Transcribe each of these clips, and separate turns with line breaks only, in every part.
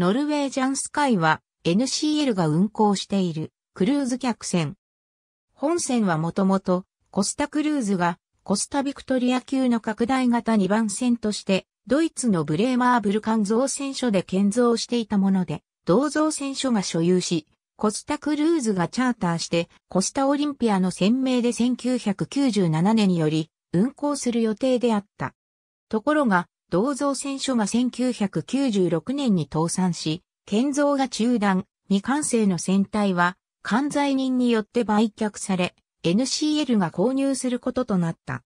ノルウェージャンスカイは
NCL が運航しているクルーズ客船。本船はもともとコスタクルーズがコスタビクトリア級の拡大型2番船としてドイツのブレーマーブルカン造船所で建造していたもので、同造船所が所有し、コスタクルーズがチャーターしてコスタオリンピアの船名で1997年により運航する予定であった。ところが、銅造船所が1996年に倒産し、建造が中断、未完成の船体は、関西人によって売却され、NCL が購入することとなった。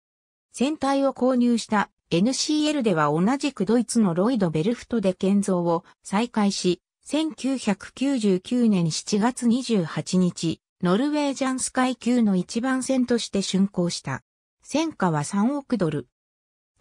船体を購入した NCL では同じくドイツのロイド・ベルフトで建造を再開し、1999年7月28日、ノルウェージャンスイ級の一番船として竣工した。戦価は3億ドル、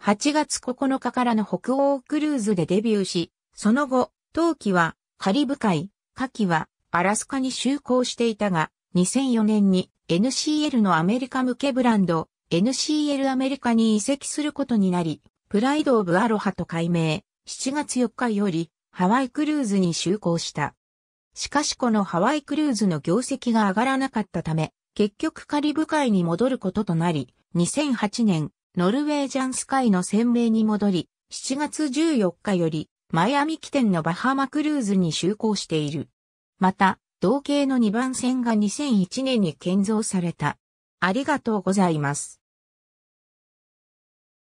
8月9日からの北欧クルーズでデビューし、その後、冬季はカリブ海、夏季はアラスカに就航していたが、2004年に NCL のアメリカ向けブランド、NCL アメリカに移籍することになり、プライド・オブ・アロハと改名、7月4日よりハワイクルーズに就航した。しかしこのハワイクルーズの業績が上がらなかったため、結局カリブ海に戻ることとなり、2008年ノルウェージャンスカイの船名に戻り、7月14日より、マイアミ起点のバハマクルーズに就航している。また、同型の2番線が2001年に建造された。ありが
とうございます。